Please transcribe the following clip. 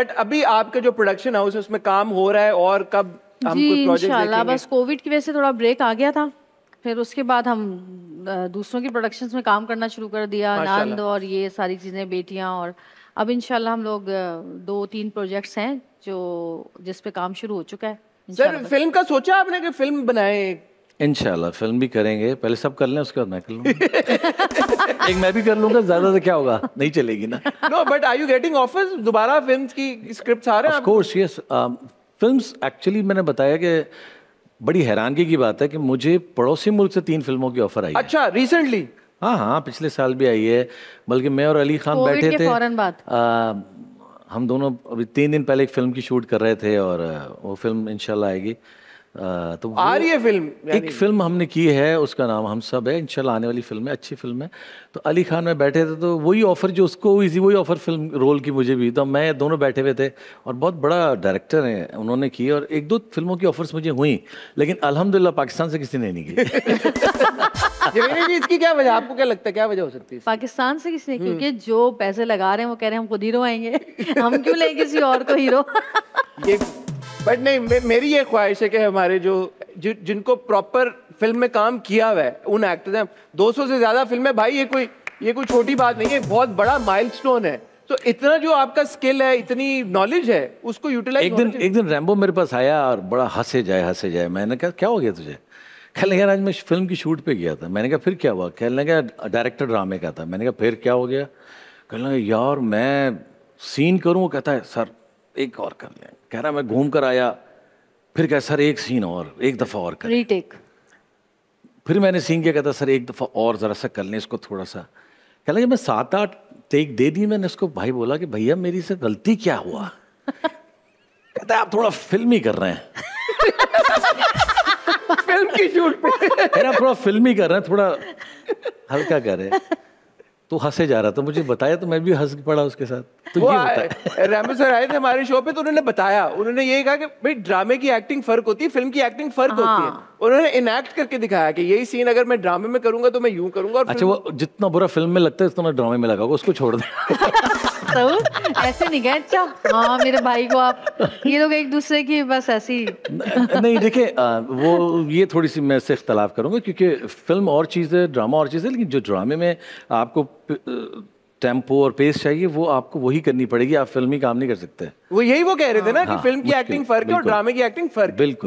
But अभी आपके जो प्रोडक्शन हाउस है उसमें काम हो रहा है और कब हम इंशाल्लाह बस कोविड की वजह से थोड़ा ब्रेक आ गया था फिर उसके बाद हम दूसरों की प्रोडक्शंस में काम करना शुरू कर दिया नंद और ये सारी चीज़ें बेटियां और अब इंशाल्लाह हम लोग दो तीन प्रोजेक्ट्स हैं जो जिस पे काम शुरू हो चुका है सर फिल्म का सोचा आपने कि फिल्म बनाए इनशाला फिल्म भी करेंगे पहले सब कर लें उसके बाद मैं कर लूँ एक मैं भी कर लूंगा ज़्यादा से क्या होगा नहीं चलेगी ना no but are you getting offers दोबारा फिल्म की स्क्रिप्ट आ रहे हैं कोर्स यस फिल्म एक्चुअली मैंने बताया कि बड़ी हैरानगी की बात है कि मुझे पड़ोसी मुल्क से तीन फिल्मों की ऑफर आई अच्छा रिसेंटली हाँ हाँ पिछले साल भी आई है बल्कि मैं और अली खान बैठे थे बात। आ, um, हम दोनों अभी तीन दिन पहले एक फिल्म की शूट कर रहे थे और uh, वो फिल्म इनशाला आएगी तो आ रही है फिल्म एक फिल्म हमने की है उसका नाम हम सब है इंशाल्लाह आने वाली फिल्म है अच्छी फिल्म है तो अली खान में बैठे थे तो वही ऑफ़र जो उसको हुई थी वही ऑफ़र फिल्म रोल की मुझे भी तो मैं दोनों बैठे हुए थे और बहुत बड़ा डायरेक्टर हैं उन्होंने की और एक दो फिल्मों की ऑफ़र्स मुझे हुई लेकिन अलहमदिल्ला पाकिस्तान से किसी ने नहीं की जी इसकी क्या वजह आपको क्या लगता है क्या वजह हो सकती है पाकिस्तान से किसी ने क्योंकि हम्म। जो पैसे लगा रहे हैं वो कह रहे हैं हम खुद हीरो आएंगे हम क्यों लेंगे किसी और को हीरो बट नहीं मे, मेरी ये ख्वाहिश है कि हमारे जो जि, जिनको प्रॉपर फिल्म में काम किया हुआ है उन एक्टर्स दो सौ से ज़्यादा फिल्म है भाई ये कोई ये कोई छोटी बात नहीं है बहुत बड़ा माइलस्टोन है तो इतना जो आपका स्किल है इतनी नॉलेज है उसको यूटिलाइज एक दिन एक दिन रैम्बो मेरे पास आया और बड़ा हंसे जाए हंसे जाए मैंने कहा क्या हो गया तुझे कह लगे आज मैं फिल्म की शूट पे गया था मैंने कहा फिर क्या हुआ कह लगा डायरेक्टर ड्रामे का था मैंने कहा फिर क्या हो गया कह लगे यार मैं सीन करूँ कहता है सर एक और कर लें कह रहा मैं घूम कर आया फिर कह सर एक सीन और एक दफ़ा और कर रीटेक फिर मैंने सीन किया कहता सर एक दफ़ा और ज़रा सा कर लें इसको थोड़ा सा कह लगे मैं सात आठ टेक दे दी मैंने उसको भाई बोला कि भैया मेरी से गलती क्या हुआ कहता है आप थोड़ा फिल्मी कर रहे हैं फिल्म की शूट पे थोड़ा फिल्मी कर रहे हैं थोड़ा हल्का कर रहे हैं तो हंसे जा रहा था तो मुझे बताया तो मैं भी हंस पड़ा उसके साथ तो ये होता है सर आए थे हमारे शो पे तो उन्होंने बताया उन्होंने ये कहा कि भाई ड्रामे की एक्टिंग फर्क होती है फिल्म की एक्टिंग फर्क हाँ। होती है हाँ। उन्होंने इनएक्ट करके दिखाया कि यही सीन अगर मैं ड्रामे में करूंगा तो मैं यूं करूंगा और अच्छा वो जितना बुरा फिल्म में लगता है उतना ड्रामे में लगा उसको छोड़ दे सकता हूँ ऐसे नहीं गए अच्छा हाँ मेरे भाई को आप ये लोग एक दूसरे की बस ऐसी नहीं देखे वो ये थोड़ी सी मैं इससे इख्तलाफ करूँगा क्योंकि फिल्म और चीज़ है ड्रामा और चीज़ है लेकिन जो ड्रामे में आपको टेम्पो और पेस चाहिए वो आपको वही करनी पड़ेगी आप फिल्मी काम नहीं कर सकते वो यही वो कह रहे थे ना हाँ, कि फिल्म की एक्टिंग फर्क है और ड्रामे की एक्टिंग फर्क बिल्कुल